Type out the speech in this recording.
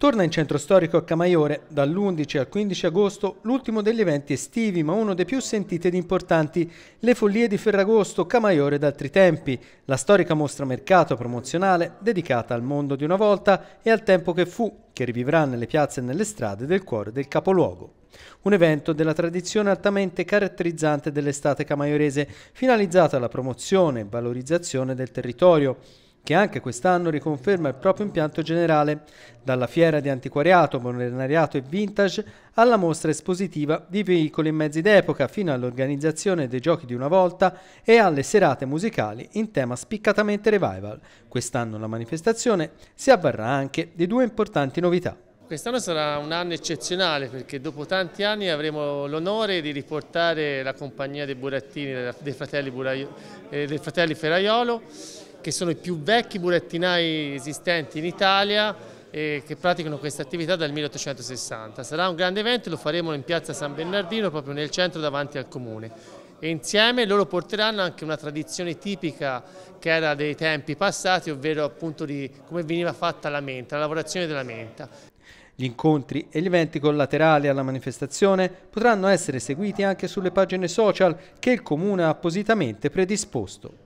Torna in centro storico a Camaiore dall'11 al 15 agosto l'ultimo degli eventi estivi, ma uno dei più sentiti ed importanti, le follie di Ferragosto, Camaiore d'altri tempi, la storica mostra mercato promozionale dedicata al mondo di una volta e al tempo che fu, che rivivrà nelle piazze e nelle strade del cuore del capoluogo. Un evento della tradizione altamente caratterizzante dell'estate camaiorese, finalizzato alla promozione e valorizzazione del territorio, che anche quest'anno riconferma il proprio impianto generale, dalla fiera di antiquariato, modernariato e vintage alla mostra espositiva di veicoli e mezzi d'epoca, fino all'organizzazione dei giochi di una volta e alle serate musicali in tema spiccatamente revival. Quest'anno la manifestazione si avverrà anche di due importanti novità. Quest'anno sarà un anno eccezionale perché dopo tanti anni avremo l'onore di riportare la compagnia dei burattini dei fratelli, Buraiolo, eh, dei fratelli Ferraiolo che sono i più vecchi burattinai esistenti in Italia e che praticano questa attività dal 1860. Sarà un grande evento, lo faremo in piazza San Bernardino, proprio nel centro davanti al comune. E insieme loro porteranno anche una tradizione tipica che era dei tempi passati, ovvero appunto di come veniva fatta la menta, la lavorazione della menta. Gli incontri e gli eventi collaterali alla manifestazione potranno essere seguiti anche sulle pagine social che il Comune ha appositamente predisposto.